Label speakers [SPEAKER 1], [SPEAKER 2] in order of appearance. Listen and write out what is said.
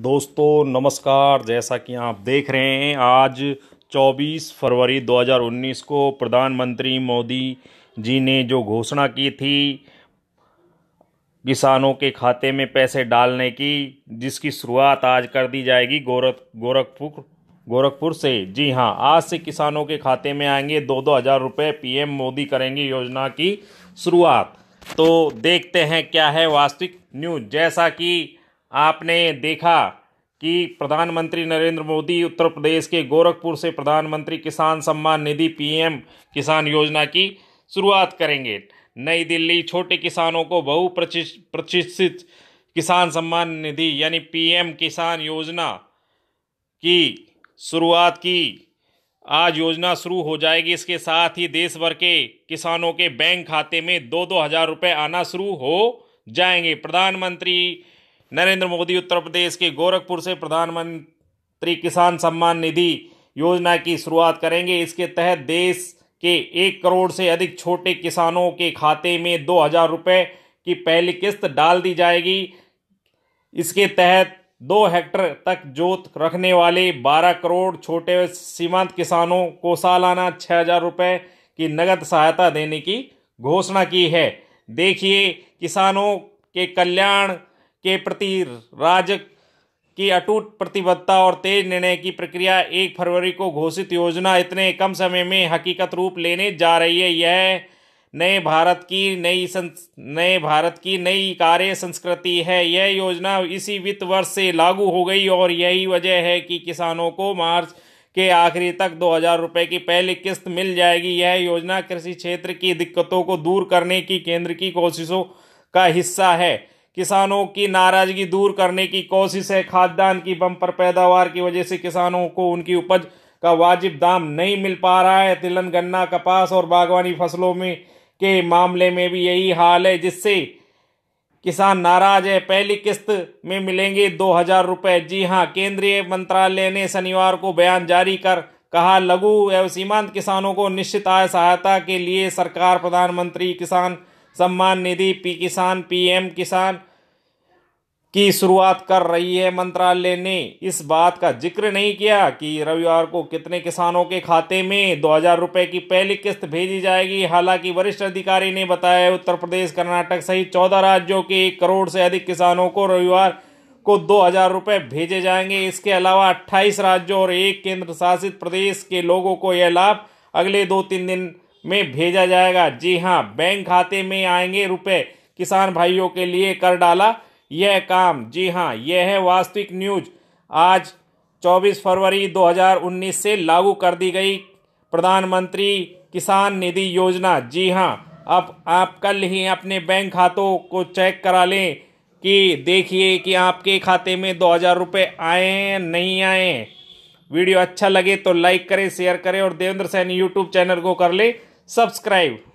[SPEAKER 1] दोस्तों नमस्कार जैसा कि आप देख रहे हैं आज 24 फरवरी 2019 को प्रधानमंत्री मोदी जी ने जो घोषणा की थी किसानों के खाते में पैसे डालने की जिसकी शुरुआत आज कर दी जाएगी गोरख गोरखपुर गोरखपुर से जी हाँ आज से किसानों के खाते में आएंगे दो दो हज़ार रुपये पी मोदी करेंगे योजना की शुरुआत तो देखते हैं क्या है वास्तविक न्यूज जैसा कि आपने देखा कि प्रधानमंत्री नरेंद्र मोदी उत्तर प्रदेश के गोरखपुर से प्रधानमंत्री किसान सम्मान निधि पीएम किसान योजना की शुरुआत करेंगे नई दिल्ली छोटे किसानों को बहु प्रतिष्ठित किसान सम्मान निधि यानी पीएम किसान योजना की शुरुआत की आज योजना शुरू हो जाएगी इसके साथ ही देश भर के किसानों के बैंक खाते में दो दो हज़ार रुपये आना शुरू हो जाएंगे प्रधानमंत्री नरेंद्र मोदी उत्तर प्रदेश के गोरखपुर से प्रधानमंत्री किसान सम्मान निधि योजना की शुरुआत करेंगे इसके तहत देश के एक करोड़ से अधिक छोटे किसानों के खाते में दो हजार रुपये की पहली किस्त डाल दी जाएगी इसके तहत दो हेक्टर तक जोत रखने वाले बारह करोड़ छोटे सीमांत किसानों को सालाना छः हजार रुपये की नगद सहायता देने की घोषणा की है देखिए किसानों के कल्याण के प्रति राज्य की अटूट प्रतिबद्धता और तेज निर्णय की प्रक्रिया एक फरवरी को घोषित योजना इतने कम समय में हकीकत रूप लेने जा रही है यह नए भारत की नई नए भारत की नई कार्य संस्कृति है यह योजना इसी वित्त वर्ष से लागू हो गई और यही वजह है कि किसानों को मार्च के आखिरी तक दो हजार रुपये की पहली किस्त मिल जाएगी यह योजना कृषि क्षेत्र की दिक्कतों को दूर करने की केंद्र की कोशिशों का हिस्सा है किसानों की नाराजगी दूर करने की कोशिश है खाद्यान्न की पर पैदावार की वजह से किसानों को उनकी उपज का वाजिब दाम नहीं मिल पा रहा है तिलन गन्ना कपास और बागवानी फसलों में के मामले में भी यही हाल है जिससे किसान नाराज है पहली किस्त में मिलेंगे दो हजार रुपए जी हाँ केंद्रीय मंत्रालय ने शनिवार को बयान जारी कर कहा लघु एवं सीमांत किसानों को निश्चित आय सहायता के लिए सरकार प्रधानमंत्री किसान सम्मान निधि पी किसान पीएम किसान की शुरुआत कर रही है मंत्रालय ने इस बात का जिक्र नहीं किया कि रविवार को कितने किसानों के खाते में दो हजार रुपये की पहली किस्त भेजी जाएगी हालांकि वरिष्ठ अधिकारी ने बताया उत्तर प्रदेश कर्नाटक सहित चौदह राज्यों के एक करोड़ से अधिक किसानों को रविवार को दो हजार रुपये भेजे जाएंगे इसके अलावा अट्ठाईस राज्यों और एक केंद्र शासित प्रदेश के लोगों को यह लाभ अगले दो तीन दिन में भेजा जाएगा जी हाँ बैंक खाते में आएंगे रुपए किसान भाइयों के लिए कर डाला यह काम जी हाँ यह है वास्तविक न्यूज आज 24 फरवरी 2019 से लागू कर दी गई प्रधानमंत्री किसान निधि योजना जी हाँ अब आप कल ही अपने बैंक खातों को चेक करा लें कि देखिए कि आपके खाते में दो हज़ार रुपये आए हैं नहीं आए हैं वीडियो अच्छा लगे तो लाइक करें शेयर करें और देवेंद्र सैनी यूट्यूब चैनल को कर लें सब्सक्राइब